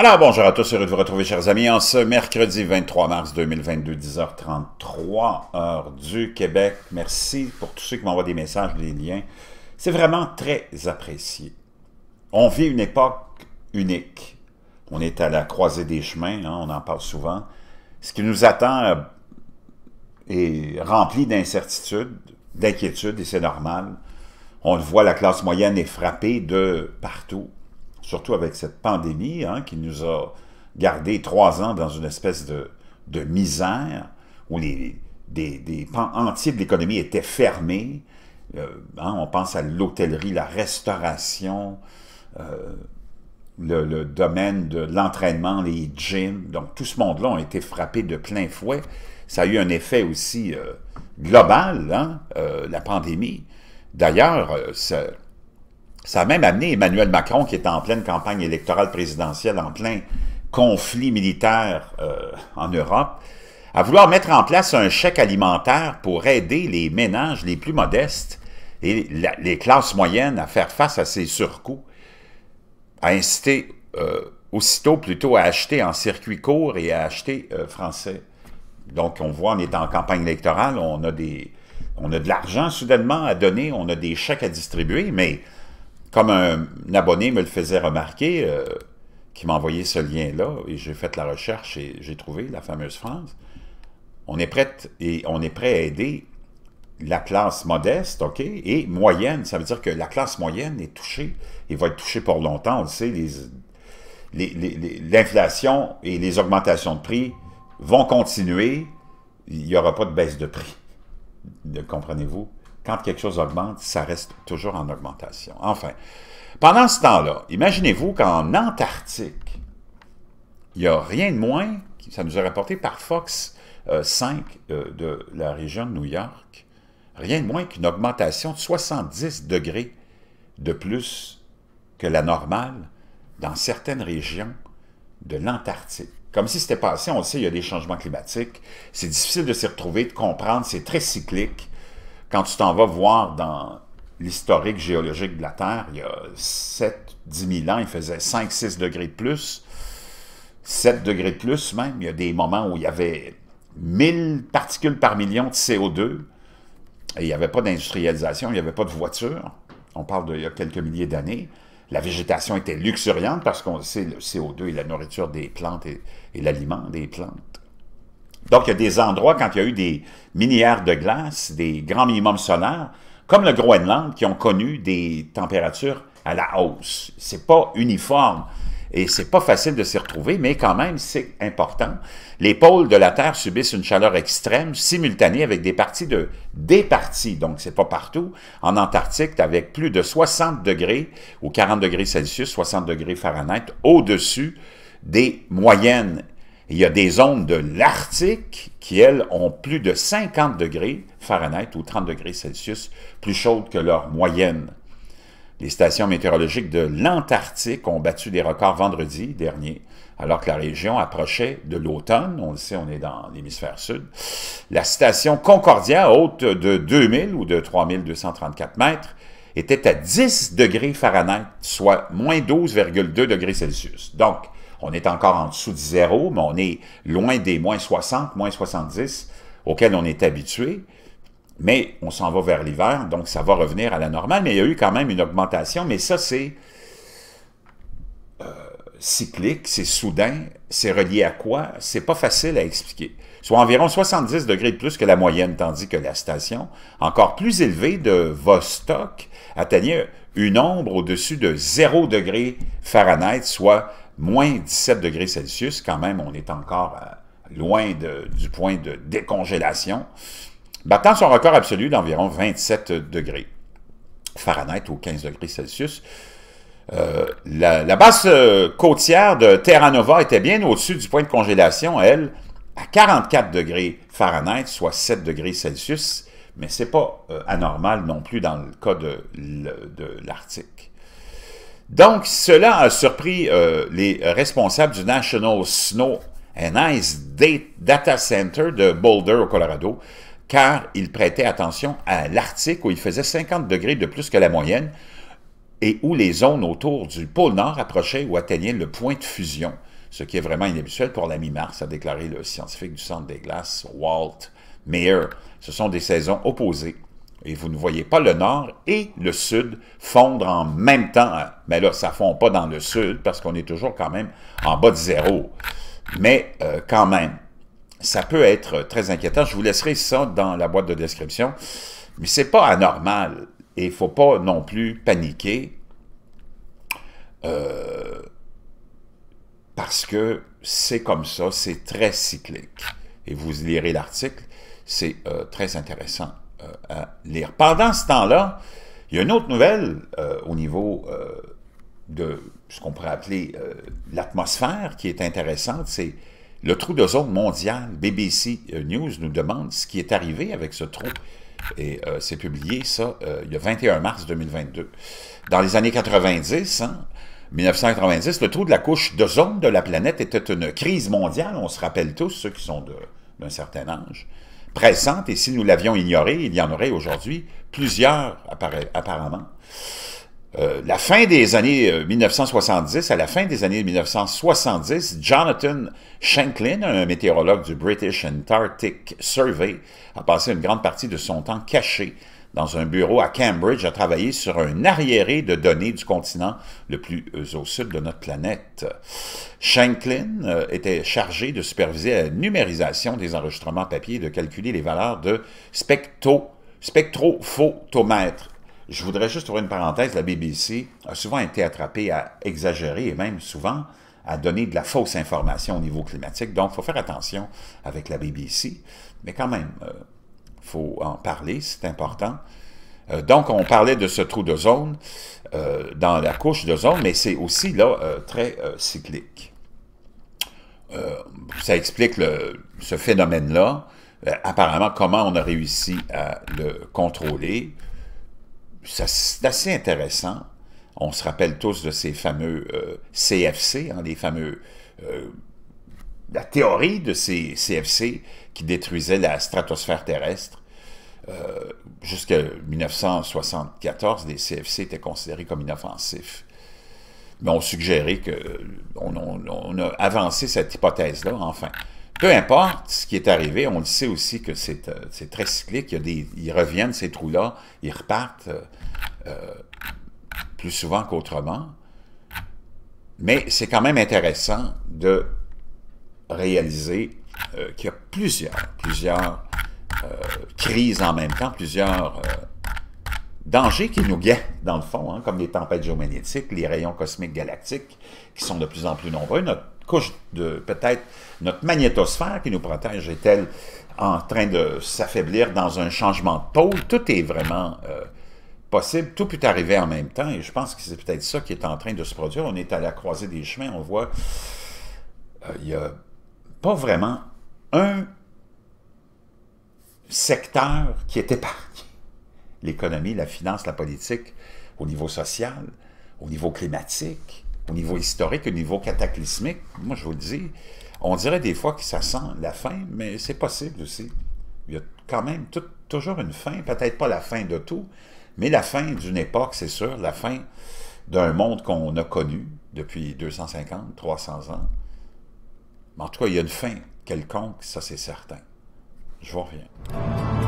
Alors, bonjour à tous, heureux de vous retrouver, chers amis, en ce mercredi 23 mars 2022, 10h33, heure du Québec. Merci pour tous ceux qui m'envoient des messages, des liens. C'est vraiment très apprécié. On vit une époque unique. On est à la croisée des chemins, hein, on en parle souvent. Ce qui nous attend euh, est rempli d'incertitudes, d'inquiétudes, et c'est normal. On le voit, la classe moyenne est frappée de partout surtout avec cette pandémie hein, qui nous a gardé trois ans dans une espèce de, misère où les, des, pans entiers de l'économie étaient fermés. Euh, hein, on pense à l'hôtellerie, la restauration, euh, le, domaine de l'entraînement, les gyms. Donc, tout ce monde-là a été frappé de plein fouet. Ça a eu un effet aussi euh, global, hein, la pandémie. D'ailleurs, ça ça a même amené Emmanuel Macron, qui est en pleine campagne électorale présidentielle, en plein conflit militaire euh, en Europe, à vouloir mettre en place un chèque alimentaire pour aider les ménages les plus modestes et les classes moyennes à faire face à ces surcoûts, à inciter euh, aussitôt plutôt à acheter en circuit court et à acheter euh, français. Donc, on voit, on est en campagne électorale, on a, des, on a de l'argent soudainement à donner, on a des chèques à distribuer, mais comme un, abonné me le faisait remarquer, euh, qui m'a envoyé ce lien-là, et j'ai fait la recherche et j'ai trouvé la fameuse phrase, on est prêt, et on est prêt à aider la classe modeste, OK, et moyenne. Ça veut dire que la classe moyenne est touchée et va être touchée pour longtemps. On le sait, l'inflation et les augmentations de prix vont continuer. Il n'y aura pas de baisse de prix. Comprenez-vous? quand quelque chose augmente, ça reste toujours en augmentation. Enfin, pendant ce temps-là, imaginez-vous qu'en Antarctique, il n'y a rien de moins, ça nous a rapporté par Fox 5 euh, euh, de la région de New York, rien de moins qu'une augmentation de 70 degrés de plus que la normale dans certaines régions de l'Antarctique. Comme si c'était passé, on le sait, il y a des changements climatiques, c'est difficile de s'y retrouver, de comprendre, c'est très cyclique, quand tu t'en vas voir dans l'historique géologique de la Terre, il y a 7, 10 000 ans, il faisait 5, 6 degrés de plus, 7 degrés de plus même. Il y a des moments où il y avait 1000 particules par million de CO2 et il n'y avait pas d'industrialisation, il n'y avait pas de voiture. On parle d'il y a quelques milliers d'années. La végétation était luxuriante parce qu'on sait le CO2 et la nourriture des plantes et l'aliment des plantes. Donc, il y a des endroits, quand il y a eu des minières de glace, des grands minimums solaires, comme le Groenland, qui ont connu des températures à la hausse. C'est pas uniforme et c'est pas facile de s'y retrouver, mais quand même, c'est important. Les pôles de la Terre subissent une chaleur extrême simultanée avec des parties de... des parties, donc c'est pas partout. En Antarctique, avec plus de 60 degrés ou 40 degrés Celsius, 60 degrés Fahrenheit, au-dessus des moyennes il y a des zones de l'Arctique qui, elles, ont plus de 50 degrés Fahrenheit ou 30 degrés Celsius plus chaudes que leur moyenne. Les stations météorologiques de l'Antarctique ont battu des records vendredi dernier, alors que la région approchait de l'automne. On le sait, on est dans l'hémisphère sud. La station Concordia, haute de 2000 ou de 3234 mètres, était à 10 degrés Fahrenheit, soit moins 12,2 degrés Celsius. Donc, on est encore en dessous de zéro, mais on est loin des moins 60, moins 70 auxquels on est habitué. Mais on s'en va vers l'hiver, donc ça va revenir à la normale. Mais il y a eu quand même une augmentation, mais ça, c'est euh, cyclique, c'est soudain, c'est relié à quoi? C'est pas facile à expliquer. Soit environ 70 degrés de plus que la moyenne, tandis que la station, encore plus élevée de Vostok, atteignait une ombre au-dessus de 0 degré Fahrenheit, soit moins 17 degrés Celsius, quand même, on est encore euh, loin du point de décongélation, battant son record absolu d'environ 27 degrés Fahrenheit ou 15 degrés Celsius. Euh, la, basse base euh, côtière de Terra Nova était bien au-dessus du point de congélation, elle, à 44 degrés Fahrenheit, soit 7 degrés Celsius, mais ce n'est pas anormal non plus dans le cas de l'Arctique. Donc, cela a surpris euh, les responsables du National Snow and Ice Data Center de Boulder, au Colorado, car ils prêtaient attention à l'Arctique où il faisait 50 degrés de plus que la moyenne et où les zones autour du pôle Nord approchaient ou atteignaient le point de fusion, ce qui est vraiment inhabituel pour la mi-mars, a déclaré le scientifique du Centre des glaces, Walt Meyer. Ce sont des saisons opposées et vous ne voyez pas le nord et le sud fondre en même temps. Mais là, ça ne fond pas dans le sud parce qu'on est toujours quand même en bas de zéro. Mais euh, quand même, ça peut être très inquiétant. Je vous laisserai ça dans la boîte de description. Mais ce n'est pas anormal et il ne faut pas non plus paniquer euh, parce que c'est comme ça, c'est très cyclique. Et vous lirez l'article, c'est euh, très intéressant. Euh, lire. Pendant ce temps-là, il y a une autre nouvelle euh, au niveau euh, de ce qu'on pourrait appeler l'atmosphère qui est intéressante, c'est le trou d'ozone mondial. BBC News nous demande ce qui est arrivé avec ce trou. Et c'est publié, ça, le 21 mars 2022. Dans les années 90, 1990, hein, le trou de la couche d'ozone de la planète était une crise mondiale, on se rappelle tous, ceux qui sont d'un certain âge et si nous l'avions ignoré, il y en aurait aujourd'hui plusieurs apparemment. Euh, la fin des années 1970, euh, à la fin des années 1970, Jonathan Shanklin, un météorologue du British Antarctic Survey, a passé une grande partie de son temps caché dans un bureau à Cambridge a travaillé sur un arriéré de données du continent le plus euh, au sud de notre planète. Shanklin euh, était chargé de superviser la numérisation des enregistrements papier et de calculer les valeurs de spectrophotomètres. spectrophotomètre. Je voudrais juste ouvrir une parenthèse, la BBC a souvent été attrapée à exagérer et même souvent à donner de la fausse information au niveau climatique. Donc, il faut faire attention avec la BBC. Mais quand même, euh, il faut en parler, c'est important. Euh, donc, on parlait de ce trou de zone euh, dans la couche de zone, mais c'est aussi là euh, très cyclique. ça explique ce phénomène-là, apparemment comment on a réussi à le contrôler. C'est assez intéressant. On se rappelle tous de ces fameux CFC, des hein, les fameux la théorie de ces CFC qui détruisaient la stratosphère terrestre, euh, jusqu'à 1974, les CFC étaient considérés comme inoffensifs. Mais on suggérait que on, a avancé cette hypothèse-là, enfin. Peu importe ce qui est arrivé, on le sait aussi que c'est euh, très cyclique. Il ils reviennent, ces trous-là, ils repartent euh, euh, plus souvent qu'autrement. Mais c'est quand même intéressant de réaliser euh, qu'il y a plusieurs, plusieurs euh, crises en même temps, plusieurs euh, dangers qui nous guettent, dans le fond, hein, comme les tempêtes géomagnétiques, les rayons cosmiques galactiques, qui sont de plus en plus nombreux, notre couche de, peut-être, notre magnétosphère qui nous protège est-elle en train de s'affaiblir dans un changement de pôle? Tout est vraiment euh, possible, tout peut arriver en même temps, et je pense que c'est peut-être ça qui est en train de se produire. On est à la croisée des chemins, on voit, il y a pas vraiment un secteur qui est épargné. L'économie, la finance, la politique, au niveau social, au niveau climatique, au niveau historique, au niveau cataclysmique. Moi, je vous le dis, on dirait des fois que ça sent la fin, mais c'est possible aussi. Il y a quand même toujours une fin, peut-être pas la fin de tout, mais la fin d'une époque, c'est sûr, la fin d'un monde qu'on a connu depuis 250, 300 ans, mais en tout cas, il y a une fin quelconque, ça c'est certain. Je vois rien.